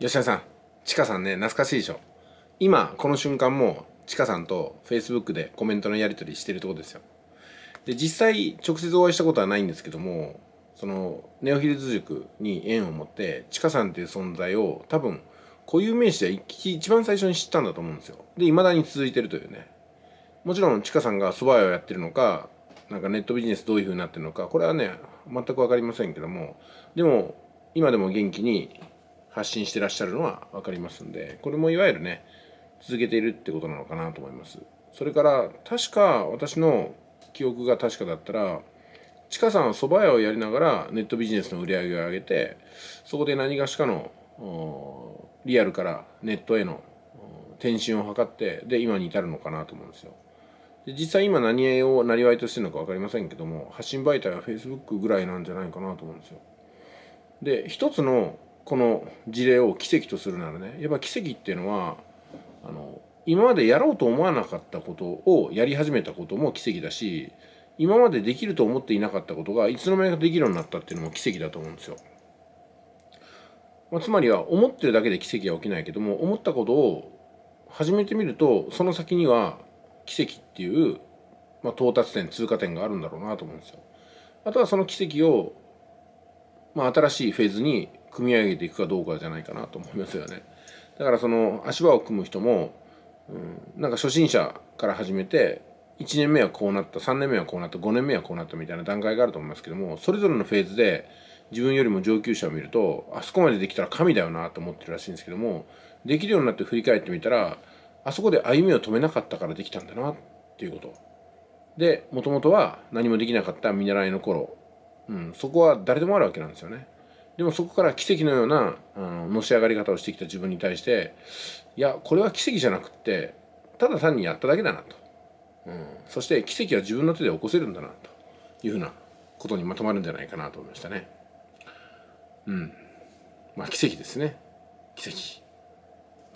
吉田さんちかさんね懐かしいでしょ今この瞬間もちかさんと Facebook でコメントのやり取りしてるとこですよで実際直接お会いしたことはないんですけどもそのネオヒルズ塾に縁を持ってちかさんっていう存在を多分固有名詞で一番最初に知ったんだと思うんですよで未だに続いてるというねもちろんちかさんが蕎麦屋をやってるのかなんかネットビジネスどういう風になってるのかこれはね全く分かりませんけどもでも今でも元気に発信してらっしゃるのは分かりますんでこれもいわゆるね続けているってことなのかなと思いますそれから確か私の記憶が確かだったらちかさんは蕎麦屋をやりながらネットビジネスの売り上げを上げてそこで何がしかのリアルからネットへの転身を図ってで今に至るのかなと思うんですよで実際今何をなりわいとしてるのか分かりませんけども発信媒体は Facebook ぐらいなんじゃないかなと思うんですよで一つのこの事例を奇跡とするならねやっぱ奇跡っていうのはあの今までやろうと思わなかったことをやり始めたことも奇跡だし今までできると思っていなかったことがいつの間にかできるようになったっていうのも奇跡だと思うんですよ。まあ、つまりは思ってるだけで奇跡は起きないけども思ったことを始めてみるとその先には奇跡っていう、まあ、到達点通過点があるんだろうなと思うんですよ。あとはその奇跡を、まあ、新しいフェーズに組み上げていくかどうかじゃないかなと思いますよね。だからその足場を組む人も、うん、なんか初心者から始めて1年目はこうなった3年目はこうなった5年目はこうなったみたいな段階があると思いますけどもそれぞれのフェーズで自分よりも上級者を見るとあそこまでできたら神だよなと思ってるらしいんですけどもできるようになって振り返ってみたらあそこで歩みを止めなかったからできたんだなっていうことでもともとは何もできなかった見習いの頃、うん、そこは誰でもあるわけなんですよねでもそこから奇跡のようなあののし上がり方をしてきた自分に対していやこれは奇跡じゃなくってただ単にやっただけだなと、うん、そして奇跡は自分の手で起こせるんだなというふうなことにまとまるんじゃないかなと思いましたね。うんまあ奇跡ですね奇跡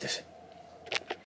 です。